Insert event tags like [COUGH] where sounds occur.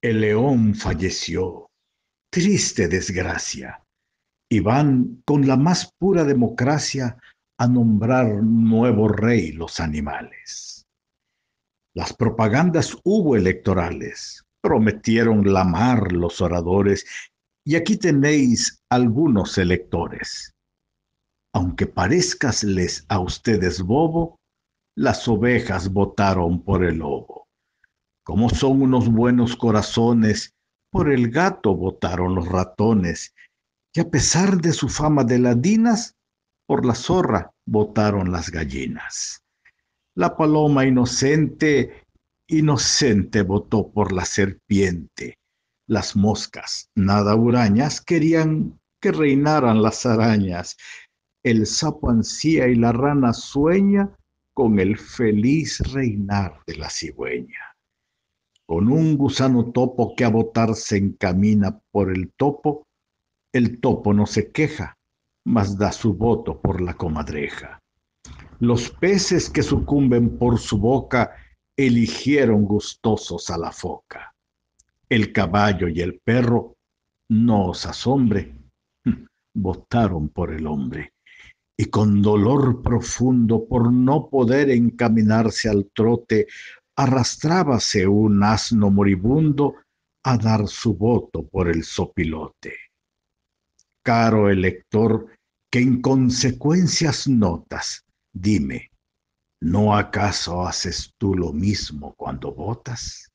El león falleció. Triste desgracia. Y van con la más pura democracia a nombrar nuevo rey los animales. Las propagandas hubo electorales. Prometieron lamar los oradores. Y aquí tenéis algunos electores. Aunque parezcasles a ustedes bobo, las ovejas votaron por el lobo. Como son unos buenos corazones, por el gato votaron los ratones, y a pesar de su fama de ladinas, por la zorra votaron las gallinas. La paloma inocente, inocente votó por la serpiente. Las moscas, nada hurañas, querían que reinaran las arañas. El sapo ansía y la rana sueña con el feliz reinar de la cigüeña. Con un gusano topo que a botar se encamina por el topo, el topo no se queja, mas da su voto por la comadreja. Los peces que sucumben por su boca eligieron gustosos a la foca. El caballo y el perro, no os asombre, [LAUGHS] votaron por el hombre. Y con dolor profundo por no poder encaminarse al trote, arrastrábase un asno moribundo a dar su voto por el sopilote. Caro elector, que en consecuencias notas, dime, ¿no acaso haces tú lo mismo cuando votas?